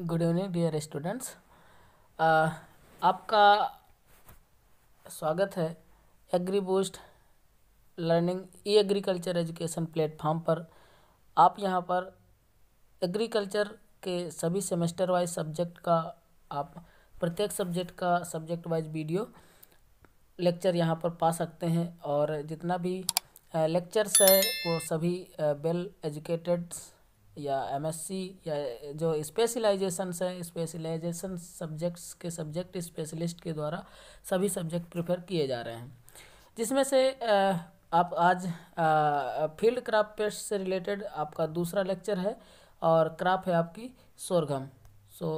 good evening dear students आपका स्वागत है Agri Boost Learning e agriculture education platform पर आप यहाँ पर एग्रीकल्चर के सभी सेमेस्टर वाइज सब्जेक्ट का आप प्रत्येक सब्जेक्ट का सब्जेक्ट वाइज वीडियो लेक्चर यहाँ पर पा सकते हैं और जितना भी लेक्चर्स uh, है वो सभी वेल uh, एजुकेटेड्स या सी या जो स्पेशलाइजेशन हैं स्पेशलाइजेशन सब्जेक्ट्स के सब्जेक्ट स्पेशलिस्ट के द्वारा सभी सब्जेक्ट प्रेफर किए जा रहे हैं जिसमें से आप आज फील्ड क्राफ्ट पेस्ट से रिलेटेड आपका दूसरा लेक्चर है और क्राफ्ट है आपकी सोरगम सो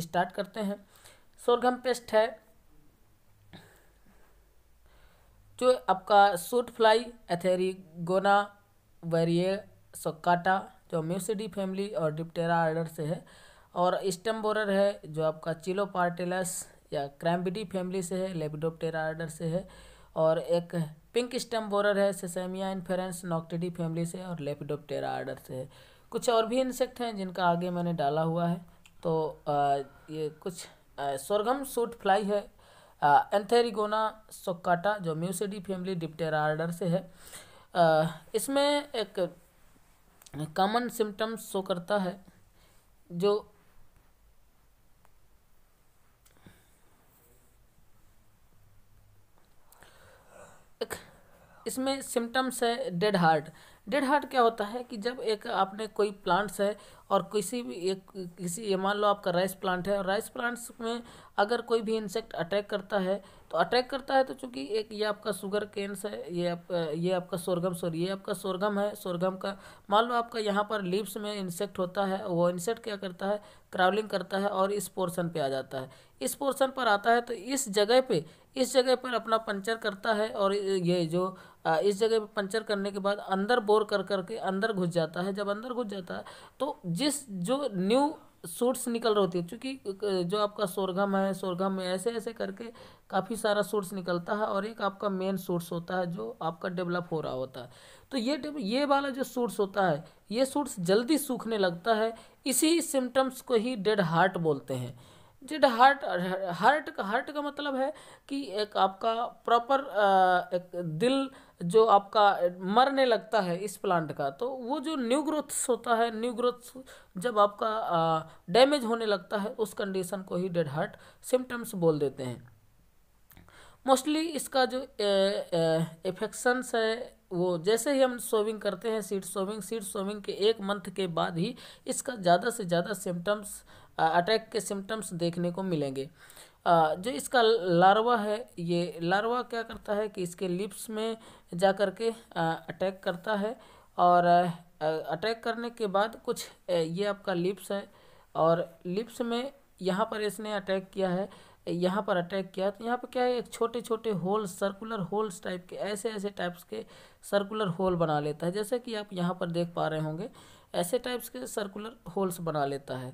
स्टार्ट करते हैं सोरगम पेस्ट है जो आपका सूट फ्लाई गोना वेरिए सोकाटा जो म्यूसिडी फैमिली और डिप्टेरा आर्डर से है और स्टम बोरर है जो आपका चिलो पार्टेलस या क्रैम्बिडी फैमिली से है लेबिडोप्टेरा आर्डर से है और एक पिंक स्टम बोरर है सेसेमिया इन्फेरेंस नॉक्टिडी फैमिली से और लेपिडोप्टेरा आर्डर से है कुछ और भी इंसेक्ट हैं जिनका आगे मैंने डाला हुआ है तो आ, ये कुछ सोरगम सूट फ्लाई है एंथेरिगोना सोकाटा जो म्यूसिडी फैमिली डिप्टेरा आर्डर से है आ, इसमें एक कॉमन सिम्टम्स शो करता है जो एक इसमें सिम्टम्स है डेड हार्ट डेड हार्ट क्या होता है कि जब एक आपने कोई प्लांट्स है और किसी भी एक किसी मान लो आपका राइस प्लांट है और राइस प्लांट्स में अगर कोई भी इंसेक्ट अटैक करता है तो अटैक करता है तो चूंकि एक ये आपका शुगर केन्स है ये आप ये आपका सोरगम सॉरी ये आपका सोरगम है सोरगम का मान लो आपका यहाँ पर लिप्स में इंसेक्ट होता है वो इंसेक्ट क्या करता है क्रावलिंग करता है और इस पोर्शन पे आ जाता है इस पोर्शन पर आता है तो इस जगह पे इस जगह पर अपना पंचर करता है और ये जो इस जगह पर पंचर करने के बाद अंदर बोर कर करके अंदर घुस जाता है जब अंदर घुस जाता है तो जिस जो न्यू सोर्स निकल रही होती है क्योंकि जो आपका सोरगम है सोरगम में ऐसे ऐसे करके काफ़ी सारा सोर्स निकलता है और एक आपका मेन सोर्स होता है जो आपका डेवलप हो रहा होता है तो ये ये वाला जो सोर्स होता है ये सोर्स जल्दी सूखने लगता है इसी सिम्टम्स को ही डेड हार्ट बोलते हैं जिड हार्ट हार्ट का हार्ट का मतलब है कि एक आपका प्रॉपर एक दिल जो आपका मरने लगता है इस प्लांट का तो वो जो न्यू ग्रोथ्स होता है न्यू ग्रोथ्स जब आपका डैमेज होने लगता है उस कंडीशन को ही डेड हार्ट सिम्टम्स बोल देते हैं मोस्टली इसका जो इफेक्शंस है वो जैसे ही हम सोविंग करते हैं सीड सोविंग सीड सोविंग के एक मंथ के बाद ही इसका ज़्यादा से ज़्यादा सिम्टम्स अटैक के सिम्टम्स देखने को मिलेंगे जो इसका लार्वा है ये लार्वा क्या करता है कि इसके लिप्स में जा कर के अटैक करता है और अटैक करने के बाद कुछ ये आपका लिप्स है और लिप्स में यहाँ पर इसने अटैक किया है यहाँ पर अटैक किया तो यहाँ पर क्या है एक छोटे छोटे होल्स सर्कुलर होल्स टाइप के ऐसे ऐसे टाइप्स के सर्कुलर होल बना लेता है जैसे कि आप यहाँ पर देख पा रहे होंगे ऐसे टाइप्स के सर्कुलर होल्स बना लेता है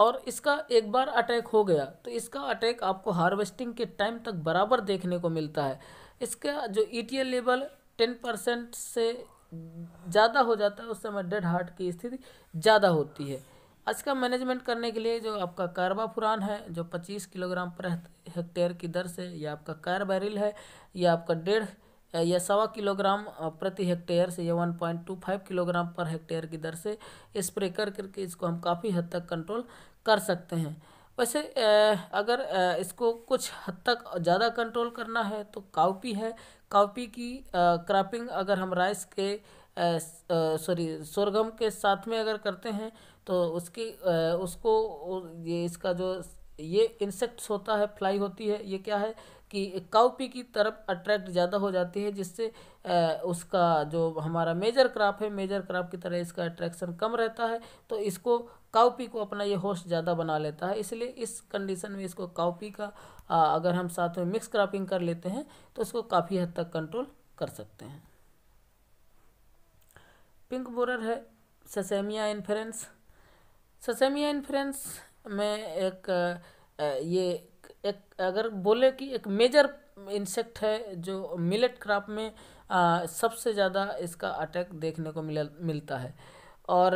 और इसका एक बार अटैक हो गया तो इसका अटैक आपको हार्वेस्टिंग के टाइम तक बराबर देखने को मिलता है इसका जो E e level ten percent से ज़्यादा हो जाता है उस समय डेड हार्ट की स्थिति ज़्यादा होती है इसका मैनेजमेंट करने के लिए जो आपका कार्बाफुरान है जो 25 किलोग्राम पर हेक्टेयर की दर से या आपका कार्बैरिल है या आपका डेढ़ या सवा किलोग्राम प्रति हेक्टेयर से या फाइव किलोग्राम पर हेक्टेयर की दर से स्प्रे कर करके इसको हम काफ़ी हद तक कंट्रोल कर सकते हैं वैसे अगर इसको कुछ हद तक ज़्यादा कंट्रोल करना है तो काउपी है काउपी की क्रॉपिंग अगर हम राइस के सॉरी सोरगम के साथ में अगर करते हैं तो उसकी उसको ये इसका जो ये इंसेक्ट्स होता है फ्लाई होती है ये क्या है कि काउपी की तरफ अट्रैक्ट ज़्यादा हो जाती है जिससे उसका जो हमारा मेजर क्राप है मेजर क्राप की तरह इसका अट्रैक्शन कम रहता है तो इसको काउपी को अपना ये होस्ट ज़्यादा बना लेता है इसलिए इस कंडीशन में इसको काउपी का अगर हम साथ में मिक्स क्रॉपिंग कर लेते हैं तो उसको काफ़ी हद तक कंट्रोल कर सकते हैं पिंक बोरर है ससेमिया इन्फ्रेंस ससेमिया इन्फ्रेंस में एक ये एक अगर बोले कि एक मेजर इंसेक्ट है जो मिलेट क्रॉप में आ, सबसे ज़्यादा इसका अटैक देखने को मिल मिलता है और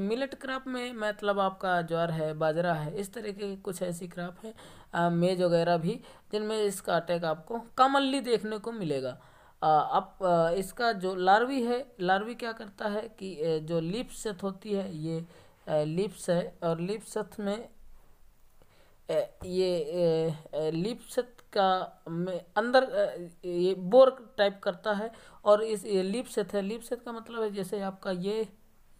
मिलेट क्रॉप में मतलब आपका ज्वार है बाजरा है इस तरीके की कुछ ऐसी क्रॉप है मेज वगैरह भी जिनमें इसका अटैक आपको कॉमनली देखने को मिलेगा अब इसका जो लार्वी है लार्वी क्या करता है कि जो लिप्सथ होती है ये लिप्स है और लिप्सथ में ये लिप्स का में अंदर ये बोर टाइप करता है और इस ये लिप्सत है लिप्स का मतलब है जैसे आपका ये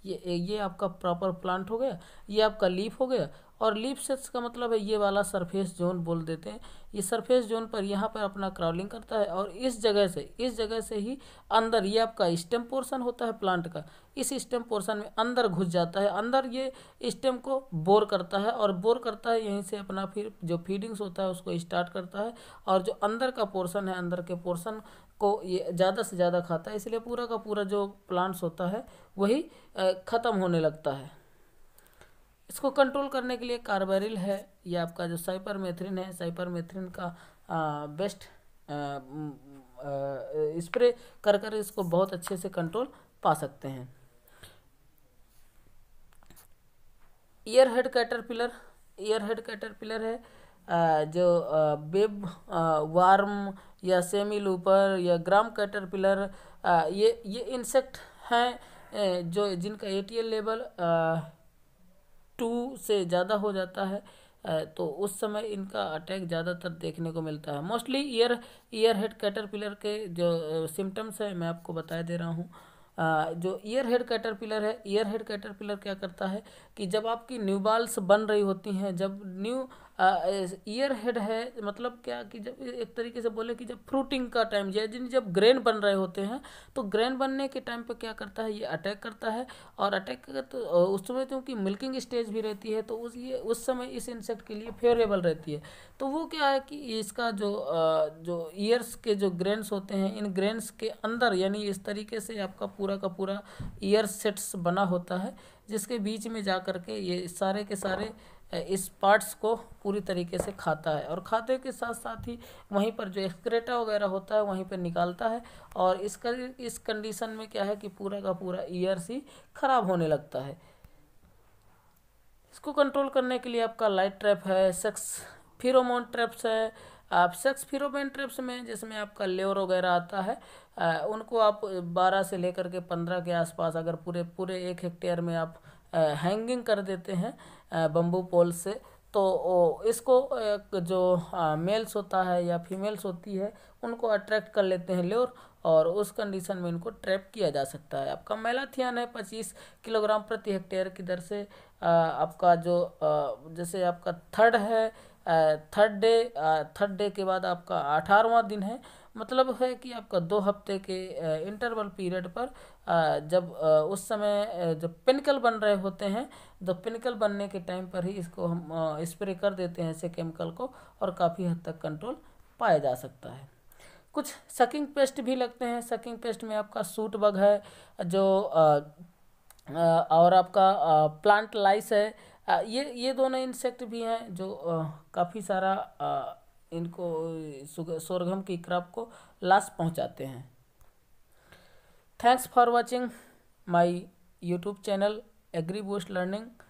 ये ये आपका प्रॉपर प्लांट हो गया ये आपका लीफ हो गया और लीप सेट्स का मतलब है ये वाला सरफेस जोन बोल देते हैं ये सरफेस जोन पर यहाँ पर अपना क्रॉलिंग करता है और इस जगह से इस जगह से ही अंदर ये आपका स्टेम पोर्शन होता है प्लांट का इस स्टेम पोर्शन में अंदर घुस जाता है अंदर ये स्टेम को बोर करता है और बोर करता है यहीं से अपना फिर जो फीडिंग्स होता है उसको स्टार्ट करता है और जो अंदर का पोर्सन है अंदर के पोर्सन को ये ज़्यादा से ज़्यादा खाता है इसलिए पूरा का पूरा जो प्लांट्स होता है वही ख़त्म होने लगता है इसको कंट्रोल करने के लिए कार्बेरिल है या आपका जो साइपरमेथ्रिन है साइपरमेथ्रिन का आ, बेस्ट स्प्रे कर कर इसको बहुत अच्छे से कंट्रोल पा सकते हैं ear head caterpillar ear head caterpillar है आ, जो बेब वार्म या सेमी लूपर या ग्राम कैटरपिलर ये ये इंसेक्ट हैं जो जिनका एटीएल लेवल टू से ज़्यादा हो जाता है तो उस समय इनका अटैक ज़्यादातर देखने को मिलता है mostly ear ear head caterpillar के जो सिम्टम्स हैं मैं आपको बता दे रहा हूँ जो ईयर हेड कैटरपिलर है ईयर हेड कैटरपिलर क्या करता है कि जब आपकी न्यू बाल्स बन रही होती हैं जब न्यू ईयर हेड है मतलब क्या कि जब एक तरीके से बोले कि जब फ्रूटिंग का टाइम यानी जब ग्रेन बन रहे होते हैं तो ग्रेन बनने के टाइम पे क्या करता है ये अटैक करता है और अटैक तो उस समय क्योंकि मिल्किंग स्टेज भी रहती है तो उस ये उस समय इस इंसेक्ट के लिए फेवरेबल रहती है तो वो क्या है कि इसका जो जो ईयर्स के जो ग्रेन्स होते हैं इन ग्रेन्स के अंदर यानी इस तरीके से आपका पूरा का पूरा ईयर सेट्स बना होता है जिसके बीच में जा कर के ये सारे के सारे इस पार्ट्स को पूरी तरीके से खाता है और खाते के साथ साथ ही वहीं पर जो एक्सक्रेटा वगैरह होता है वहीं पर निकालता है और इसका इस कंडीशन में क्या है कि पूरा का पूरा ईयर्स ही खराब होने लगता है इसको कंट्रोल करने के लिए आपका लाइट ट्रैप है सेक्स फिरोमोन ट्रैप्स है आप सेक्स फिरोमोन ट्रैप्स में जिसमें आपका लेवर वगैरह आता है आ, उनको आप बारह से लेकर के पंद्रह के आसपास अगर पूरे पूरे एक हेक्टेयर में आप हैंगिंग कर देते हैं बम्बू पोल से तो इसको जो मेल्स होता है या फीमेल्स होती है उनको अट्रैक्ट कर लेते हैं लेर और उस कंडीशन में इनको ट्रैप किया जा सकता है आपका मेलाथियन है पच्चीस किलोग्राम प्रति हेक्टेयर की दर से आपका जो जैसे आपका थर्ड है थर्ड डे थर्ड डे के बाद आपका अठारहवा दिन है मतलब है कि आपका दो हफ्ते के इंटरवल पीरियड पर जब उस समय जब पिनकल बन रहे होते हैं तो पिनकल बनने के टाइम पर ही इसको हम स्प्रे कर देते हैं ऐसे केमिकल को और काफ़ी हद तक कंट्रोल पाया जा सकता है कुछ सकिंग पेस्ट भी लगते हैं सकिंग पेस्ट में आपका सूट बग है जो और आपका प्लांट लाइस है ये ये दोनों इंसेक्ट भी हैं जो काफ़ी सारा इनको सोरगम की क्रॉप को लाश पहुंचाते हैं thanks for watching my YouTube channel Agri Boost learning